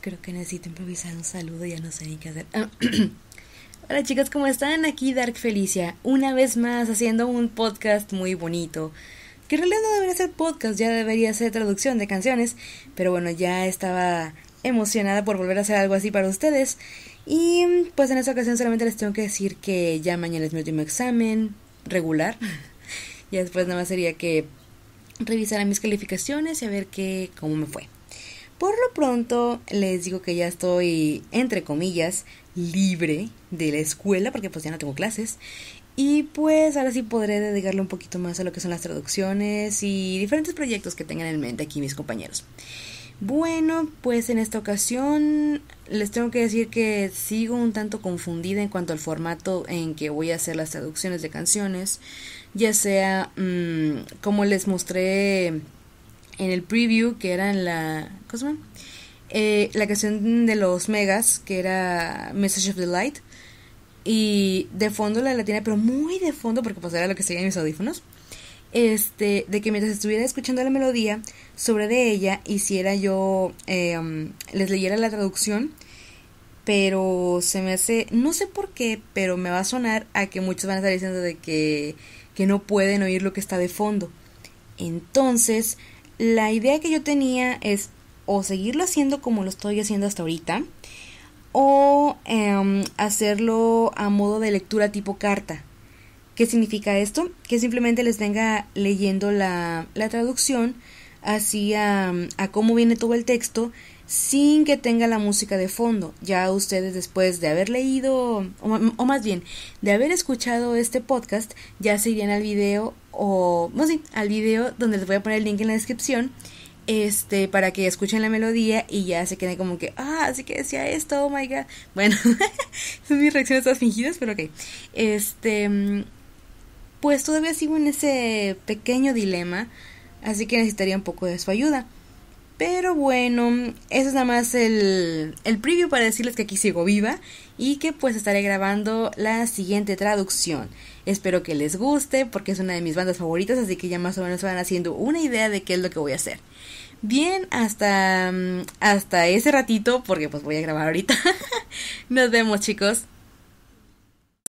Creo que necesito improvisar un saludo, ya no sé ni qué hacer. Ah, Hola chicas, ¿cómo están? Aquí Dark Felicia, una vez más haciendo un podcast muy bonito. Que en realidad no debería ser podcast, ya debería ser traducción de canciones, pero bueno, ya estaba emocionada por volver a hacer algo así para ustedes. Y mm, pues en esta ocasión solamente les tengo que decir que ya mañana es mi último examen regular. y después nada más sería que revisara mis calificaciones y a ver qué cómo me fue. Por lo pronto les digo que ya estoy, entre comillas, libre de la escuela porque pues ya no tengo clases. Y pues ahora sí podré dedicarle un poquito más a lo que son las traducciones y diferentes proyectos que tengan en mente aquí mis compañeros. Bueno, pues en esta ocasión les tengo que decir que sigo un tanto confundida en cuanto al formato en que voy a hacer las traducciones de canciones, ya sea mm, como les mostré en el preview, que era en la... ¿Cómo Eh, la canción de los megas, que era Message of the Light. Y de fondo la latina, pero muy de fondo, porque pues lo que seguía en mis audífonos. Este, de que mientras estuviera escuchando la melodía sobre de ella, hiciera yo, eh, um, les leyera la traducción, pero se me hace, no sé por qué, pero me va a sonar a que muchos van a estar diciendo de que, que no pueden oír lo que está de fondo. Entonces, la idea que yo tenía es o seguirlo haciendo como lo estoy haciendo hasta ahorita, o em, hacerlo a modo de lectura tipo carta. ¿Qué significa esto? Que simplemente les tenga leyendo la, traducción así a, a cómo viene todo el texto sin que tenga la música de fondo. Ya ustedes después de haber leído, o, más bien, de haber escuchado este podcast, ya se irían al video o, no sí, al video donde les voy a poner el link en la descripción. Este, para que escuchen la melodía y ya se queden como que, ah, así que decía esto, oh my god. Bueno, son mis reacciones todas fingidas, pero ok. Este, mm, pues todavía sigo en ese pequeño dilema, así que necesitaría un poco de su ayuda. Pero bueno, eso es nada más el, el preview para decirles que aquí sigo viva y que pues estaré grabando la siguiente traducción. Espero que les guste porque es una de mis bandas favoritas, así que ya más o menos van haciendo una idea de qué es lo que voy a hacer. Bien, hasta, mm, hasta ese ratito, porque pues voy a grabar ahorita. Nos vemos chicos.